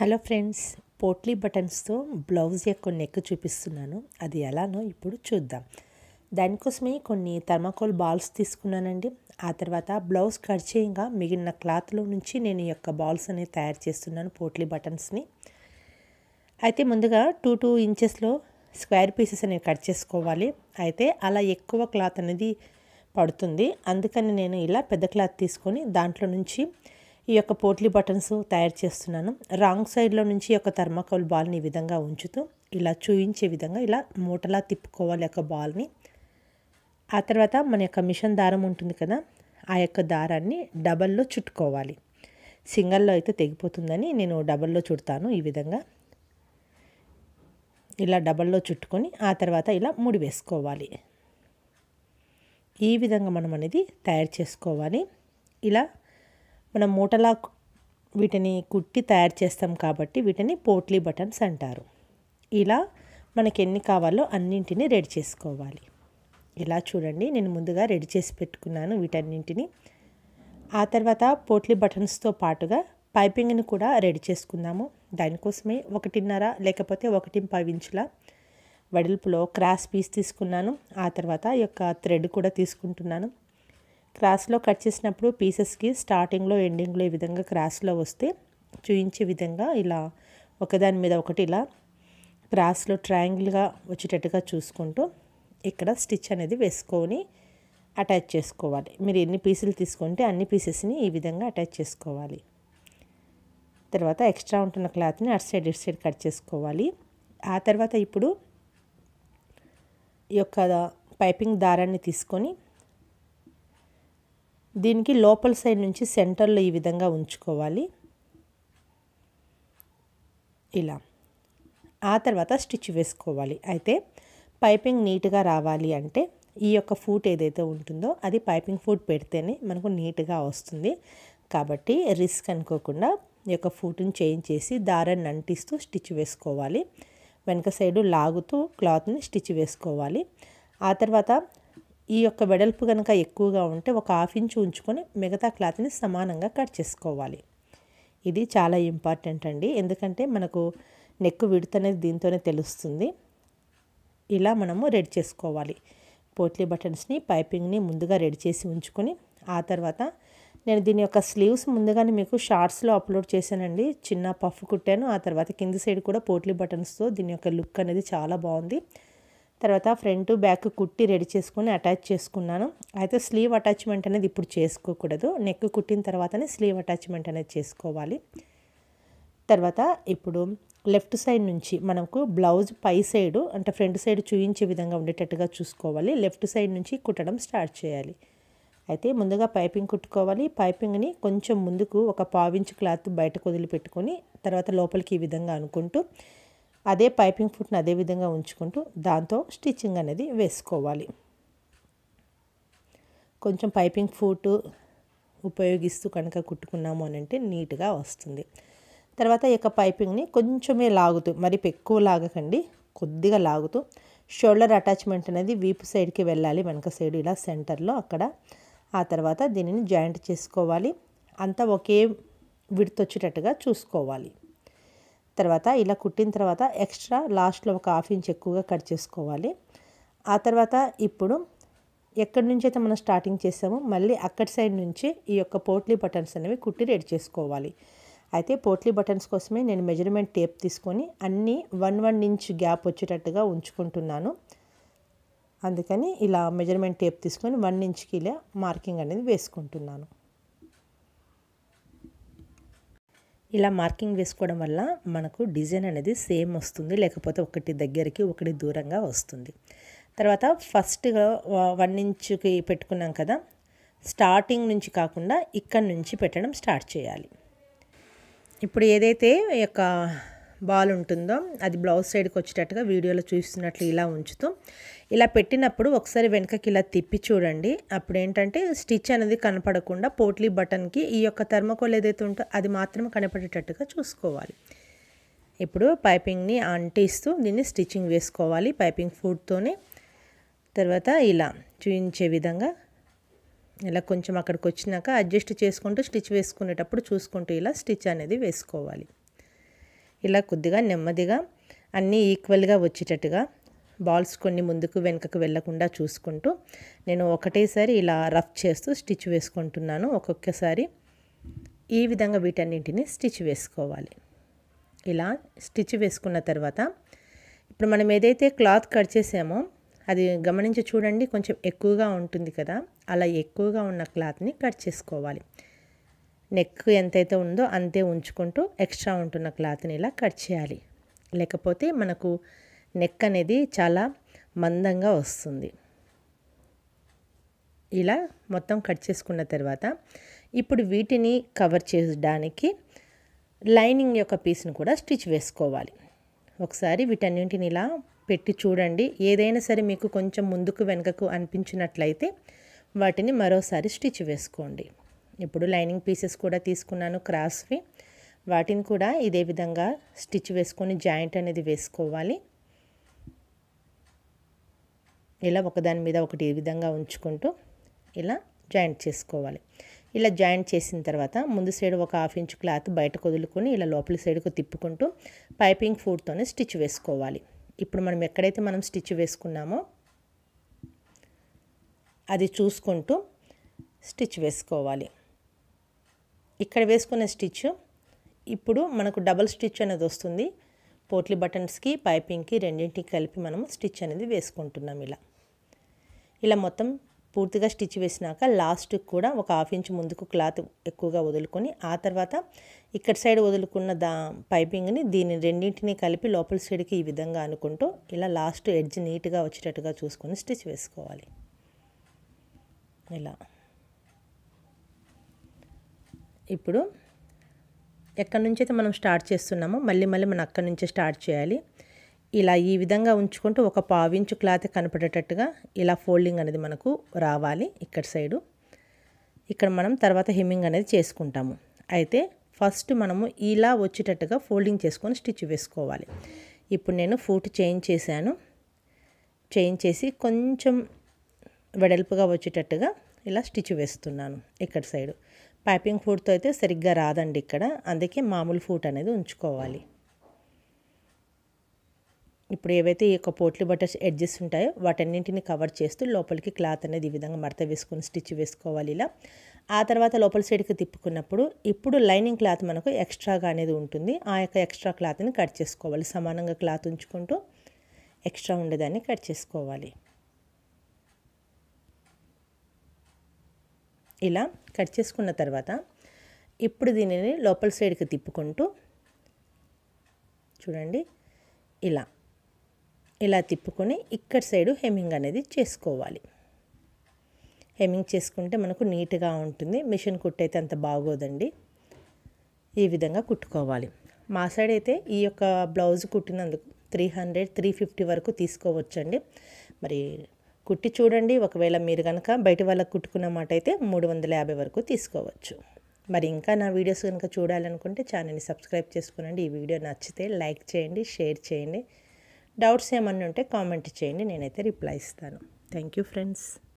hello friends potli బటన్స్తో blouse యొక్క neck చూపిస్తున్నాను అది ఎలానో ఇప్పుడు చూద్దాం దానికోసమే కొన్ని థర్మాకోల్ బాల్స్ తీసుకున్నానండి ఆ తర్వాత బ్లౌజ్ కట్ చేయగా మిగిలిన క్లాత్లో నుంచి నేను ఈ యొక్క బాల్స్ అనేవి తయారు చేస్తున్నాను పోట్లీ బటన్స్ని అయితే ముందుగా టూ టూ ఇంచెస్లో స్క్వేర్ పీసెస్ అనేవి కట్ చేసుకోవాలి అయితే అలా ఎక్కువ క్లాత్ అనేది పడుతుంది అందుకని నేను ఇలా పెద్ద క్లాత్ తీసుకొని దాంట్లో నుంచి ఈ యొక్క పోట్లీ బటన్స్ తయారు చేస్తున్నాను రాంగ్ సైడ్లో నుంచి యొక్క థర్మాకోల్ బాల్ని ఈ విధంగా ఉంచుతూ ఇలా చూయించే విధంగా ఇలా మూటలా తిప్పుకోవాలి యొక్క బాల్ని ఆ తర్వాత మన యొక్క మిషన్ దారం ఉంటుంది కదా ఆ యొక్క దారాన్ని డబల్లో చుట్టుకోవాలి సింగల్లో అయితే తెగిపోతుందని నేను డబల్లో చుడతాను ఈ విధంగా ఇలా డబల్లో చుట్టుకొని ఆ తర్వాత ఇలా ముడి వేసుకోవాలి ఈ విధంగా మనం అనేది తయారు చేసుకోవాలి ఇలా మనం మూటలా వీటిని కుట్టి తయారు చేస్తాం కాబట్టి వీటిని పోట్లీ బటన్స్ అంటారు ఇలా మనకి ఎన్ని కావాలో అన్నింటిని రెడీ చేసుకోవాలి ఇలా చూడండి నేను ముందుగా రెడీ చేసి పెట్టుకున్నాను వీటన్నింటిని ఆ తర్వాత పోట్లీ బటన్స్తో పాటుగా పైపింగ్ని కూడా రెడీ చేసుకుందాము దానికోసమే ఒకటిన్నర లేకపోతే ఒకటి ఇంచుల వెడల్పులో క్రాస్ పీస్ తీసుకున్నాను ఆ తర్వాత యొక్క థ్రెడ్ కూడా తీసుకుంటున్నాను క్రాస్లో కట్ చేసినప్పుడు పీసెస్కి స్టార్టింగ్లో ఎండింగ్లో ఈ విధంగా క్రాస్లో వస్తే చూయించే విధంగా ఇలా ఒకదాని మీద ఒకటి ఇలా క్రాస్లో ట్రయాంగిల్గా వచ్చేటట్టుగా చూసుకుంటూ ఇక్కడ స్టిచ్ అనేది వేసుకొని అటాచ్ చేసుకోవాలి మీరు ఎన్ని పీసులు తీసుకుంటే అన్ని పీసెస్ని ఈ విధంగా అటాచ్ చేసుకోవాలి తర్వాత ఎక్స్ట్రా ఉంటున్న క్లాత్ని అటు సైడ్ ఇటు సైడ్ కట్ చేసుకోవాలి ఆ తర్వాత ఇప్పుడు ఈ యొక్క పైపింగ్ దారాన్ని తీసుకొని దీనికి లోపల సైడ్ నుంచి సెంటర్లో ఈ విధంగా ఉంచుకోవాలి ఇలా ఆ తర్వాత స్టిచ్ వేసుకోవాలి అయితే పైపింగ్ నీట్గా రావాలి అంటే ఈ యొక్క ఫూట్ ఏదైతే ఉంటుందో అది పైపింగ్ ఫూట్ పెడితేనే మనకు నీట్గా వస్తుంది కాబట్టి రిస్క్ అనుకోకుండా ఈ యొక్క ఫూట్ని చేంజ్ చేసి దారాన్ని అంటిస్తూ స్టిచ్ వేసుకోవాలి వెనక సైడు లాగుతూ క్లాత్ని స్టిచ్ వేసుకోవాలి ఆ తర్వాత ఈ యొక్క వెడల్పు కనుక ఎక్కువగా ఉంటే ఒక హాఫ్ ఇంచ్ ఉంచుకొని మిగతా క్లాత్ని సమానంగా కట్ చేసుకోవాలి ఇది చాలా ఇంపార్టెంట్ అండి ఎందుకంటే మనకు నెక్ విడత అనేది దీంతోనే తెలుస్తుంది ఇలా మనము రెడీ చేసుకోవాలి పోట్లీ బటన్స్ని పైపింగ్ని ముందుగా రెడీ చేసి ఉంచుకొని ఆ తర్వాత నేను దీని యొక్క స్లీవ్స్ ముందుగానే మీకు షార్ట్స్లో అప్లోడ్ చేశానండి చిన్న పఫ్ కుట్టాను ఆ తర్వాత కింది సైడ్ కూడా పోట్లీ బటన్స్తో దీని యొక్క లుక్ అనేది చాలా బాగుంది తర్వాత ఫ్రంట్ బ్యాక్ కుట్టి రెడీ చేసుకుని అటాచ్ చేసుకున్నాను అయితే స్లీవ్ అటాచ్మెంట్ అనేది ఇప్పుడు చేసుకోకూడదు నెక్ కుట్టిన తర్వాతనే స్లీవ్ అటాచ్మెంట్ అనేది చేసుకోవాలి తర్వాత ఇప్పుడు లెఫ్ట్ సైడ్ నుంచి మనకు బ్లౌజ్ పై సైడ్ అంటే ఫ్రంట్ సైడ్ చూయించే విధంగా ఉండేటట్టుగా చూసుకోవాలి లెఫ్ట్ సైడ్ నుంచి కుట్టడం స్టార్ట్ చేయాలి అయితే ముందుగా పైపింగ్ కుట్టుకోవాలి పైపింగ్ని కొంచెం ముందుకు ఒక పావించు క్లాత్ బయటకు వదిలిపెట్టుకొని తర్వాత లోపలికి ఈ విధంగా అనుకుంటూ అదే పైపింగ్ ఫుట్ని అదే విధంగా ఉంచుకుంటూ దాంతో స్టిచ్చింగ్ అనేది వేసుకోవాలి కొంచెం పైపింగ్ ఫుట్ ఉపయోగిస్తూ కనుక కుట్టుకున్నాము అని అంటే నీట్గా వస్తుంది తర్వాత ఈ యొక్క పైపింగ్ని కొంచెమే లాగుతూ మరి ఎక్కువ లాగకండి కొద్దిగా లాగుతూ షోల్డర్ అటాచ్మెంట్ అనేది వీపు సైడ్కి వెళ్ళాలి వెనక సైడ్ ఇలా సెంటర్లో అక్కడ ఆ తర్వాత దీనిని జాయింట్ చేసుకోవాలి అంతా ఒకే విడుతొచ్చేటట్టుగా చూసుకోవాలి తర్వాత ఇలా కుట్టిన తర్వాత ఎక్స్ట్రా లాస్ట్లో ఒక హాఫ్ ఇంచ్ ఎక్కువగా కట్ చేసుకోవాలి ఆ తర్వాత ఇప్పుడు ఎక్కడి నుంచి అయితే మనం స్టార్టింగ్ చేసామో మళ్ళీ అక్కడి సైడ్ నుంచి ఈ యొక్క పోట్లీ బటన్స్ అనేవి కుట్టి రెడీ చేసుకోవాలి అయితే పోట్లీ బటన్స్ కోసమే నేను మెజర్మెంట్ టేప్ తీసుకొని అన్నీ వన్ వన్ ఇంచ్ గ్యాప్ వచ్చేటట్టుగా ఉంచుకుంటున్నాను అందుకని ఇలా మెజర్మెంట్ టేప్ తీసుకొని వన్ ఇంచ్కి ఇలా మార్కింగ్ అనేది వేసుకుంటున్నాను ఇలా మార్కింగ్ వేసుకోవడం వల్ల మనకు డిజైన్ అనేది సేమ్ వస్తుంది లేకపోతే ఒకటి దగ్గరికి ఒకటి దూరంగా వస్తుంది తర్వాత ఫస్ట్ వన్ ఇంచుకి పెట్టుకున్నాం కదా స్టార్టింగ్ నుంచి కాకుండా ఇక్కడ నుంచి పెట్టడం స్టార్ట్ చేయాలి ఇప్పుడు ఏదైతే యొక్క బాల్ ఉంటుందో అది బ్లౌజ్ సైడ్కి వచ్చేటట్టుగా వీడియోలో చూస్తున్నట్లు ఇలా ఉంచుతూ ఇలా పెట్టినప్పుడు ఒకసారి వెనకకి ఇలా తిప్పి చూడండి అప్పుడు ఏంటంటే స్టిచ్ అనేది కనపడకుండా పోట్లీ బటన్కి ఈ యొక్క థర్మకోల్ ఏదైతే ఉంటుందో అది మాత్రం కనపడేటట్టుగా చూసుకోవాలి ఇప్పుడు పైపింగ్ని అంటిస్తూ దీన్ని స్టిచ్చింగ్ వేసుకోవాలి పైపింగ్ ఫుడ్తోనే తర్వాత ఇలా చూపించే విధంగా ఇలా కొంచెం అక్కడికి వచ్చినాక అడ్జస్ట్ చేసుకుంటూ స్టిచ్ వేసుకునేటప్పుడు చూసుకుంటూ ఇలా స్టిచ్ అనేది వేసుకోవాలి ఇలా కొద్దిగా నెమ్మదిగా అన్నీ ఈక్వల్గా వచ్చేటట్టుగా బాల్స్ కొన్ని ముందుకు వెనుకకు వెళ్లకుండా చూసుకుంటూ నేను ఒకటేసారి ఇలా రఫ్ చేస్తూ స్టిచ్ వేసుకుంటున్నాను ఒక్కొక్కసారి ఈ విధంగా వీటన్నింటిని స్టిచ్ వేసుకోవాలి ఇలా స్టిచ్ వేసుకున్న తర్వాత ఇప్పుడు మనం ఏదైతే క్లాత్ కట్ చేసామో అది గమనించి చూడండి కొంచెం ఎక్కువగా ఉంటుంది కదా అలా ఎక్కువగా ఉన్న క్లాత్ని కట్ చేసుకోవాలి నెక్ ఎంతైతే ఉందో అంతే ఉంచుకుంటూ ఎక్స్ట్రా ఉంటున్న క్లాత్ని ఇలా కట్ చేయాలి లేకపోతే మనకు నెక్ అనేది చాలా మందంగా వస్తుంది ఇలా మొత్తం కట్ చేసుకున్న తర్వాత ఇప్పుడు వీటిని కవర్ చేయడానికి లైనింగ్ యొక్క పీస్ని కూడా స్టిచ్ వేసుకోవాలి ఒకసారి వీటన్నింటిని ఇలా పెట్టి చూడండి ఏదైనా సరే మీకు కొంచెం ముందుకు వెనుకకు అనిపించినట్లయితే వాటిని మరోసారి స్టిచ్ వేసుకోండి ఇప్పుడు లైనింగ్ పీసెస్ కూడా తీసుకున్నాను క్రాస్వి వాటిని కూడా ఇదే విధంగా స్టిచ్ వేసుకొని జాయింట్ అనేది వేసుకోవాలి ఇలా ఒకదాని మీద ఒకటి ఈ విధంగా ఉంచుకుంటూ ఇలా జాయింట్ చేసుకోవాలి ఇలా జాయింట్ చేసిన తర్వాత ముందు సైడ్ ఒక హాఫ్ ఇంచ్ క్లాత్ బయటకు వదులుకొని ఇలా లోపల సైడ్కు తిప్పుకుంటూ పైపింగ్ ఫూడ్తోనే స్టిచ్ వేసుకోవాలి ఇప్పుడు మనం ఎక్కడైతే మనం స్టిచ్ వేసుకున్నామో అది చూసుకుంటూ స్టిచ్ వేసుకోవాలి ఇక్కడ వేసుకున్న స్టిచ్ ఇప్పుడు మనకు డబల్ స్టిచ్ అనేది వస్తుంది పోట్లీ బటన్స్కి పైపింగ్కి రెండింటికి కలిపి మనము స్టిచ్ అనేది వేసుకుంటున్నాం ఇలా ఇలా మొత్తం పూర్తిగా స్టిచ్ వేసినాక లాస్ట్ కూడా ఒక హాఫ్ ఇంచ్ ముందుకు క్లాత్ ఎక్కువగా వదులుకొని ఆ తర్వాత ఇక్కడ సైడ్ వదులుకున్న దా పైపింగ్ని దీన్ని రెండింటిని కలిపి లోపల సైడ్కి ఈ విధంగా అనుకుంటూ ఇలా లాస్ట్ ఎడ్జ్ నీట్గా వచ్చేటట్టుగా చూసుకొని స్టిచ్ వేసుకోవాలి ఇలా ఇప్పుడు ఎక్కడి నుంచి అయితే మనం స్టార్ట్ చేస్తున్నామో మళ్ళీ మళ్ళీ మనం అక్కడి నుంచే స్టార్ట్ చేయాలి ఇలా ఈ విధంగా ఉంచుకుంటూ ఒక పావించు క్లాత్ కనపడేటట్టుగా ఇలా ఫోల్డింగ్ అనేది మనకు రావాలి ఇక్కడ సైడు ఇక్కడ మనం తర్వాత హిమ్మింగ్ అనేది చేసుకుంటాము అయితే ఫస్ట్ మనము ఇలా వచ్చేటట్టుగా ఫోల్డింగ్ చేసుకొని స్టిచ్ వేసుకోవాలి ఇప్పుడు నేను ఫూట్ చేంజ్ చేశాను చేంజ్ చేసి కొంచెం వెడల్పుగా వచ్చేటట్టుగా ఇలా స్టిచ్ వేస్తున్నాను ఇక్కడ సైడు పైపింగ్ ఫుడ్తో అయితే సరిగ్గా రాదండి ఇక్కడ అందుకే మామూలు ఫుడ్ అనేది ఉంచుకోవాలి ఇప్పుడు ఏవైతే ఈ యొక్క పోట్లు బట్ట ఎడ్జెస్ ఉంటాయో వాటన్నింటిని కవర్ చేస్తూ లోపలికి క్లాత్ అనేది ఈ విధంగా మడత వేసుకొని స్టిచ్ వేసుకోవాలి ఇలా ఆ తర్వాత లోపల సైడ్కి తిప్పుకున్నప్పుడు ఇప్పుడు లైనింగ్ క్లాత్ మనకు ఎక్స్ట్రాగా అనేది ఉంటుంది ఆ యొక్క ఎక్స్ట్రా క్లాత్ని కట్ చేసుకోవాలి సమానంగా క్లాత్ ఉంచుకుంటూ ఎక్స్ట్రా ఉండేదాన్ని కట్ చేసుకోవాలి ఇలా కట్ చేసుకున్న తర్వాత ఇప్పుడు దీనిని లోపల సైడ్కి తిప్పుకుంటూ చూడండి ఇలా ఇలా తిప్పుకొని ఇక్కడ సైడు హెమ్మింగ్ అనేది చేసుకోవాలి హెమ్మింగ్ చేసుకుంటే మనకు నీట్గా ఉంటుంది మిషన్ కుట్టయితే అంత బాగోదండి ఈ విధంగా కుట్టుకోవాలి మా సైడ్ అయితే ఈ యొక్క బ్లౌజ్ కుట్టినందుకు త్రీ హండ్రెడ్ త్రీ ఫిఫ్టీ వరకు తీసుకోవచ్చండి మరి కుట్టి చూడండి ఒకవేళ మీరు కనుక బయట వాళ్ళకి కుట్టుకున్నమాట అయితే మూడు వందల యాభై వరకు తీసుకోవచ్చు మరి ఇంకా నా వీడియోస్ కనుక చూడాలనుకుంటే ఛానల్ని సబ్స్క్రైబ్ చేసుకునండి ఈ వీడియో నచ్చితే లైక్ చేయండి షేర్ చేయండి డౌట్స్ ఏమన్నా ఉంటే కామెంట్ చేయండి నేనైతే రిప్లై ఇస్తాను థ్యాంక్ యూ ఫ్రెండ్స్